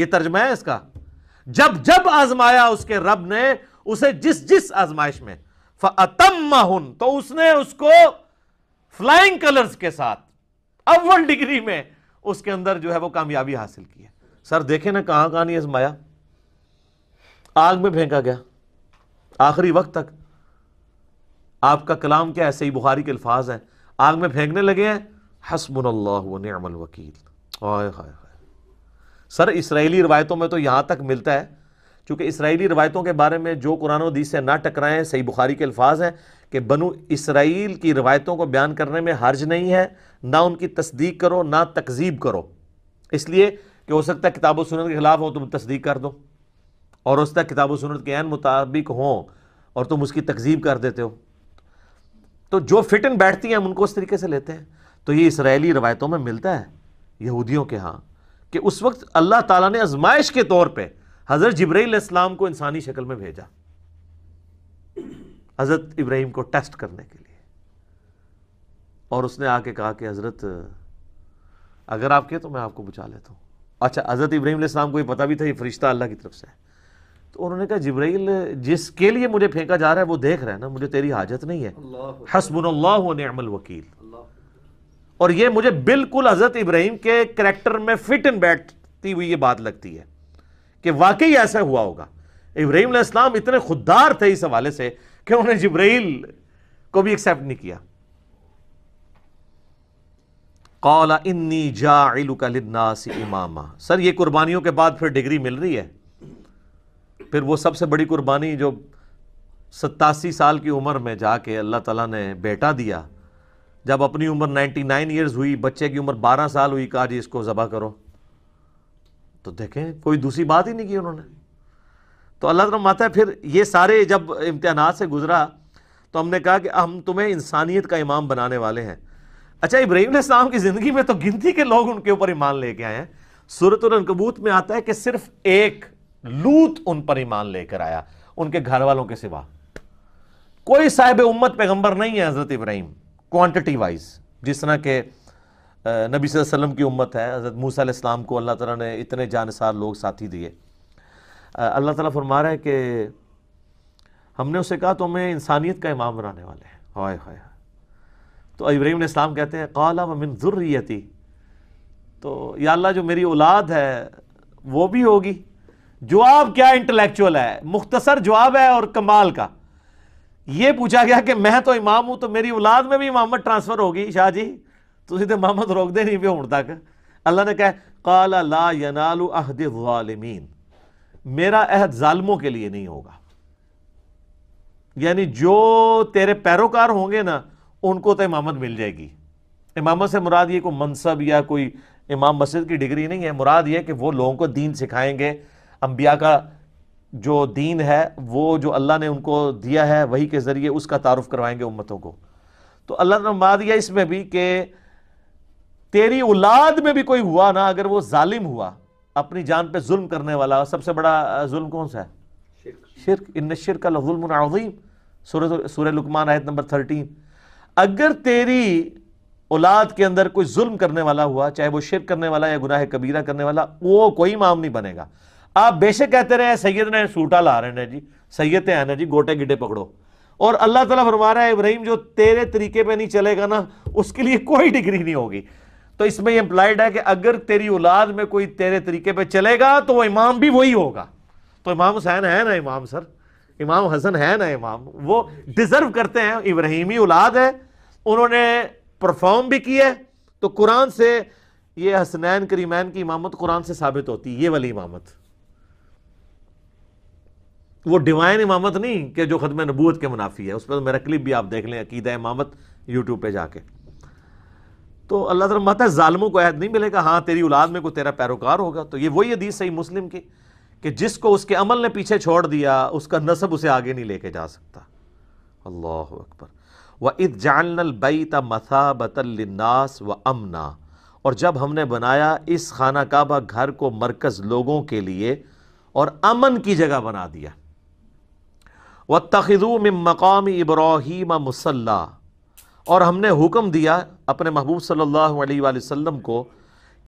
ये तर्जमा है इसका जब जब आजमाया उसके रब ने उसे जिस जिस आजमाइश में फतम तो उसने उसको फ्लाइंग कलर्स के साथ अव्वल डिग्री में उसके अंदर जो है वो कामयाबी हासिल की है सर देखे ना कहां कहानी आजमाया आग में फेंका गया आखिरी वक्त तक आपका कलाम क्या ऐसे ही बुखारी के अल्फाज है आग में फेंकने लगे हैं हसबुल्लामल वकील हाय हाय सर इसराइली रवायतों में तो यहाँ तक मिलता है चूँकि इसराइली रवायतों के बारे में जो कुरान हदीस से ना टकराएं सही बुखारी के अल्फाज हैं कि बनु इसराइल की रवायतों को बयान करने में हर्ज नहीं है ना उनकी तस्दीक करो ना तकजीब करो इसलिए कि हो सकता है किताब सुनत के ख़िलाफ़ हो तुम तस्दीक कर दो और हो सकता है किताब सुनत के एन मुताबिक हों और तुम उसकी तकजीब कर देते हो तो जो फिट इन बैठती हैं हम उनको उस तरीके से लेते हैं तो ये इसराइली रवायतों में मिलता है यहूदियों के यहाँ कि उस वक्त अल्लाह ताला ने आजमाइश के तौर पे हज़रत इस्लाम को इंसानी शक्ल में भेजा हज़रत इब्राहिम को टेस्ट करने के लिए और उसने आके कहा कि हज़रत अगर आप कहे तो मैं आपको बुझा लेता हूँ अच्छा हज़रत इब्राहिम इस्लाम को ये पता भी था ये फ़रिश्ता अल्लाह की तरफ से है तो उन्होंने कहा जब्राइल जिसके लिए मुझे फेंका जा रहा है वो देख रहा है ना मुझे तेरी हाजत नहीं है हसबुल्लामल वकील और ये मुझे बिल्कुल हज़रत इब्राहिम के करेक्टर में फिट इन बैठती हुई ये बात लगती है कि वाकई ऐसा हुआ होगा इब्राहिम इस्लाम इतने खुददार थे इस हवाले से कि उन्होंने जब्राइल को भी एक्सेप्ट नहीं किया कौला इन्नी जानास इमामा सर ये कुर्बानियों के बाद फिर डिग्री मिल रही है फिर वो सबसे बड़ी कुर्बानी जो सत्तासी साल की उम्र में जाके अल्लाह ताला ने बेटा दिया जब अपनी उम्र 99 इयर्स हुई बच्चे की उम्र 12 साल हुई कहा जी इसको ज़बा करो तो देखें कोई दूसरी बात ही नहीं की उन्होंने तो अल्लाह तरह माता है फिर ये सारे जब इम्तहान से गुजरा तो हमने कहा कि हम तुम्हें इंसानियत का इमाम बनाने वाले हैं अच्छा इब्राहिम इस्लाम की ज़िंदगी में तो गिनती के लोग उनके ऊपर ईमान लेके आए हैं सूरत कबूत में आता है कि सिर्फ एक लूत उन पर ईमान लेकर आया उनके घर वालों के सिवा कोई साहिब उम्मत पैगंबर नहीं है हज़रत इब्राहिम क्वांटिटी वाइज जिस तरह के नबी वसल्लम की उम्मत है हज़रत मूसा इस्लाम को अल्लाह ताला ने इतने जानसार लोग साथी दिए अल्लाह ताला फरमा रहा है कि हमने उसे कहा तो हमें इंसानियत का इमाम बनाने वाले हैं हाय हाय तो इब्राहिम इस्लाम कहते हैं काला मिन ज़ुर्रियती तो या अल्लाह जो मेरी औलाद है वो भी होगी जवाब क्या इंटलेक्चुअल है मुख्तसर जवाब है और कमाल का ये पूछा गया कि मैं तो इमाम हूं तो मेरी औलाद में भी इमामत ट्रांसफर होगी शाह जी ਤੁਸੀਂ ਤੇ ਮਾਮਤ ਰੋਕਦੇ नहीं ਪਏ हूं तक अल्लाह ने कहा काला ला ਯਨਾਲੂ ਅਹਦ ਜ਼ਾਲਿਮੀਨ ਮੇਰਾ ਅਹਿਦ ਜ਼ਾਲਮों के लिए नहीं होगा यानी जो तेरे पैरोकार होंगे ना उनको तो इमामत मिल जाएगी इमामत से मुराद ये कोई मनसब या कोई इमाम मस्जिद की डिग्री नहीं है मुराद ये कि वो लोगों को दीन सिखाएंगे अंबिया का जो दीन है वो जो अल्लाह ने उनको दिया है वही के ज़रिए उसका तारुफ करवाएंगे उम्मतों को तो अल्लाह ने मार दिया इसमें भी कि तेरी औलाद में भी कोई हुआ ना अगर वो जालिम हुआ अपनी जान पे जुल्म करने वाला सबसे बड़ा जुल्म कौन सा है शिरक इन शिरक लजुल्मीम सूरह लुकमान आयत नंबर थर्टीन अगर तेरी औलाद के अंदर कोई जुल्म करने वाला हुआ चाहे वो शिर करने वाला या गुनाह कबीरा करने वाला वो कोई माम नहीं बनेगा आप बेशक कहते रहे सैयद ने सूटा ला रहे हैं जी सैयद है ना जी गोटे गिड्डे पकड़ो और अल्लाह तला फरमा रहा है इब्राहिम जो तेरे तरीके पे नहीं चलेगा ना उसके लिए कोई डिग्री नहीं होगी तो इसमें इंप्लाइड है कि अगर तेरी औलाद में कोई तेरे तरीके पे चलेगा तो वो इमाम भी वही होगा तो इमाम हुसैन है ना इमाम सर इमाम हसन है ना इमाम वो डिजर्व करते हैं इब्राहिमी औलाद है उन्होंने परफॉर्म भी किया है तो कुरान से ये हसनैन करीमैन की इमामत कुरान से साबित होती है ये वाली इमामत वो डिवाइन इमामत नहीं कि जो ख़त्म नबूत के मुनाफी है उस पर तो मेरा क्लिप भी आप देख लें अकीद इमामत यूट्यूब पर जाके तो अल्लाह तला मत है ालमों को ऐद नहीं मिलेगा हाँ तेरी औलाद में कोई तेरा पैरोकार होगा तो ये वही हदीस सही मुस्लिम की कि जिसको उसके अमल ने पीछे छोड़ दिया उसका नसब उसे आगे नहीं लेके जा सकता अल्लाह अकबर व इत मथा बतलनास व अमना और जब हमने बनाया इस खाना काबा घर को मरकज़ लोगों के लिए और अमन की जगह बना दिया व तखिज़ूम मकाम इब्राहिम मुसल्ला और हमने हुक्म दिया अपने महबूब सल्लल्लाहु अलैहि वसल्लम को